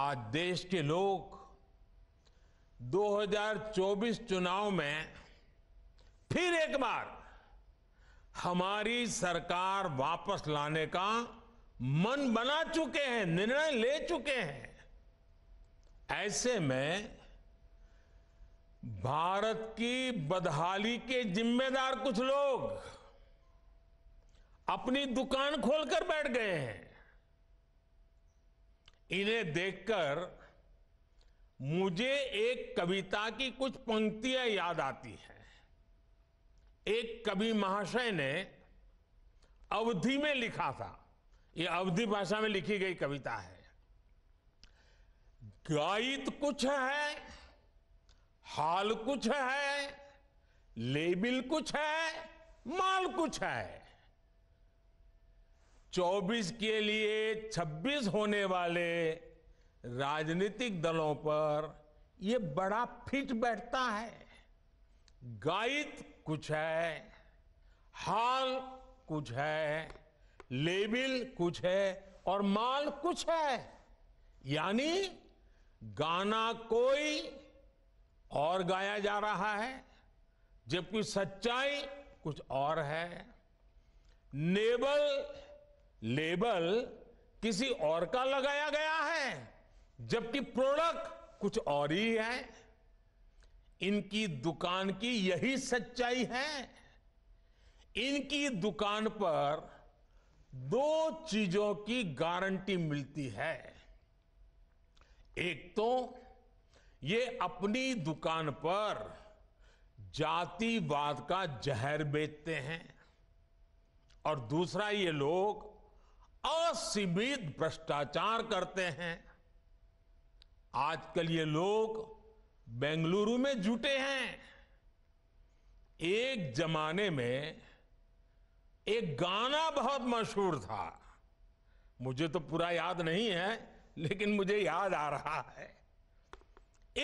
आज देश के लोग 2024 चुनाव में फिर एक बार हमारी सरकार वापस लाने का मन बना चुके हैं निर्णय ले चुके हैं ऐसे में भारत की बदहाली के जिम्मेदार कुछ लोग अपनी दुकान खोलकर बैठ गए हैं इन्हें देखकर मुझे एक कविता की कुछ पंक्तियां याद आती हैं एक कवि महाशय ने अवधि में लिखा था ये अवधि भाषा में लिखी गई कविता है गायित कुछ है हाल कुछ है लेबिल कुछ है माल कुछ है 24 के लिए 26 होने वाले राजनीतिक दलों पर ये बड़ा फिट बैठता है गायित कुछ है हाल कुछ है लेबिल कुछ है और माल कुछ है यानी गाना कोई और गाया जा रहा है जबकि सच्चाई कुछ और है नेबल लेबल किसी और का लगाया गया है जबकि प्रोडक्ट कुछ और ही है इनकी दुकान की यही सच्चाई है इनकी दुकान पर दो चीजों की गारंटी मिलती है एक तो ये अपनी दुकान पर जातिवाद का जहर बेचते हैं और दूसरा ये लोग असीमित भ्रष्टाचार करते हैं आजकल ये लोग बेंगलुरु में जुटे हैं एक जमाने में एक गाना बहुत मशहूर था मुझे तो पूरा याद नहीं है लेकिन मुझे याद आ रहा है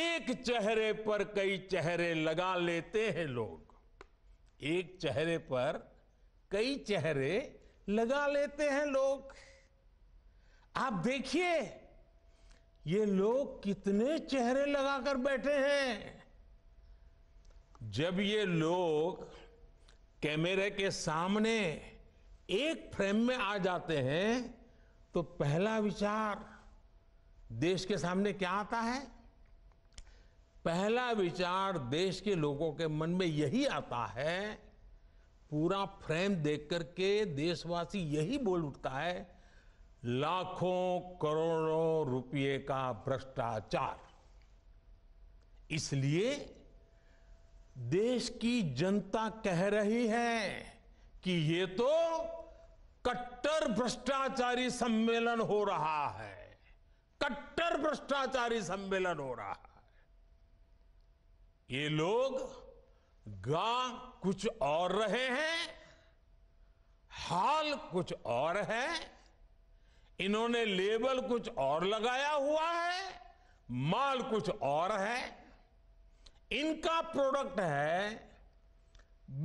एक चेहरे पर कई चेहरे लगा लेते हैं लोग एक चेहरे पर कई चेहरे लगा लेते हैं लोग आप देखिए ये लोग कितने चेहरे लगाकर बैठे हैं जब ये लोग कैमरे के सामने एक फ्रेम में आ जाते हैं तो पहला विचार देश के सामने क्या आता है पहला विचार देश के लोगों के मन में यही आता है पूरा फ्रेम देख करके देशवासी यही बोल उठता है लाखों करोड़ों रुपये का भ्रष्टाचार इसलिए देश की जनता कह रही है कि ये तो कट्टर भ्रष्टाचारी सम्मेलन हो रहा है कट्टर भ्रष्टाचारी सम्मेलन हो रहा है ये लोग गा कुछ और रहे हैं हाल कुछ और है इन्होंने लेबल कुछ और लगाया हुआ है माल कुछ और है इनका प्रोडक्ट है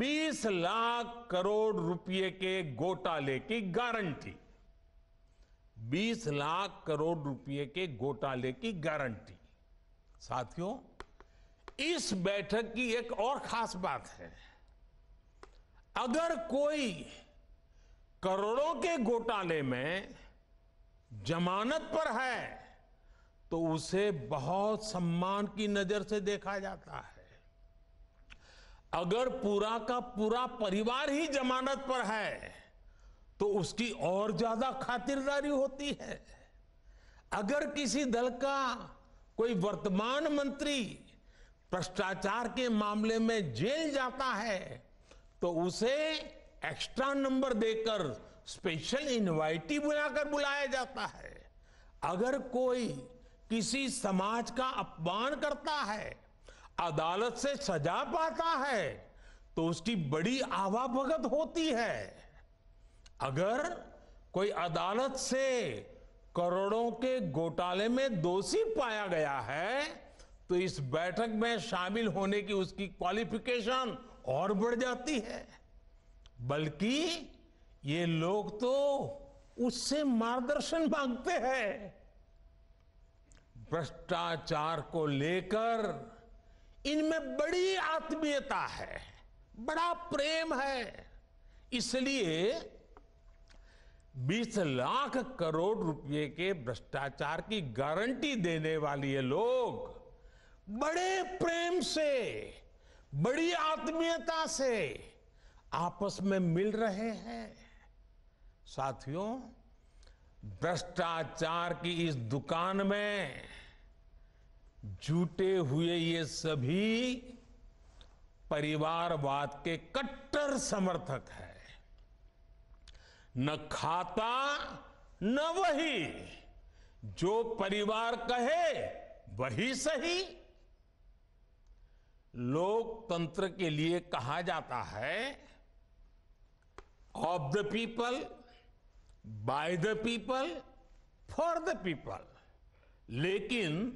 20 लाख करोड़ रुपए के घोटाले की गारंटी 20 लाख करोड़ रुपए के घोटाले की गारंटी साथियों इस बैठक की एक और खास बात है अगर कोई करोड़ों के घोटाले में जमानत पर है तो उसे बहुत सम्मान की नजर से देखा जाता है अगर पूरा का पूरा परिवार ही जमानत पर है तो उसकी और ज्यादा खातिरदारी होती है अगर किसी दल का कोई वर्तमान मंत्री भ्रष्टाचार के मामले में जेल जाता है तो उसे एक्स्ट्रा नंबर देकर स्पेशल इनवाइटी बुलाकर बुलाया जाता है अगर कोई किसी समाज का अपमान करता है अदालत से सजा पाता है तो उसकी बड़ी आवाभगत होती है अगर कोई अदालत से करोड़ों के घोटाले में दोषी पाया गया है तो इस बैठक में शामिल होने की उसकी क्वालिफिकेशन और बढ़ जाती है बल्कि ये लोग तो उससे मार्गदर्शन मांगते हैं भ्रष्टाचार को लेकर इनमें बड़ी आत्मीयता है बड़ा प्रेम है इसलिए 20 लाख करोड़ रुपए के भ्रष्टाचार की गारंटी देने वाले ये लोग बड़े प्रेम से बड़ी आत्मीयता से आपस में मिल रहे हैं साथियों भ्रष्टाचार की इस दुकान में जुटे हुए ये सभी परिवारवाद के कट्टर समर्थक है न खाता न वही जो परिवार कहे वही सही लोकतंत्र के लिए कहा जाता है of the people by the people for the people लेकिन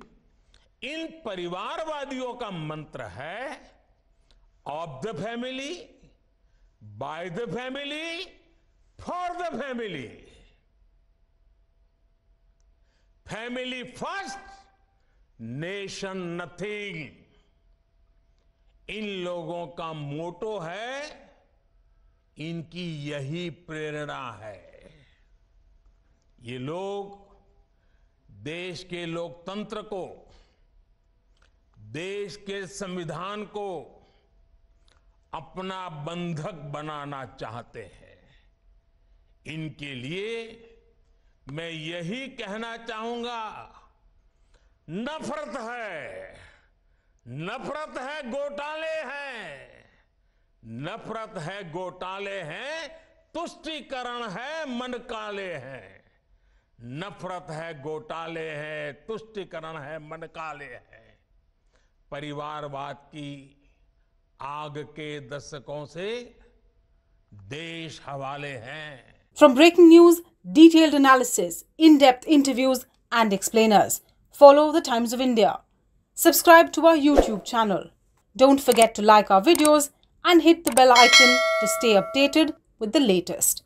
इन परिवारवादियों का मंत्र है of the family by the family for the family family first nation nothing इन लोगों का मोटो है इनकी यही प्रेरणा है ये लोग देश के लोकतंत्र को देश के संविधान को अपना बंधक बनाना चाहते हैं इनके लिए मैं यही कहना चाहूंगा नफरत है नफरत है गोटाले हैं नफरत है गोटाले हैं तुष्टिकरण है मन काले हैं नफरत है घोटाले हैं तुष्टिकरण है मन काले हैं परिवारवाद की आग के दशकों से देश हवाले हैं from breaking news detailed analysis in depth interviews and explainers follow the Times of India Subscribe to our YouTube channel. Don't forget to like our videos and hit the bell icon to stay updated with the latest.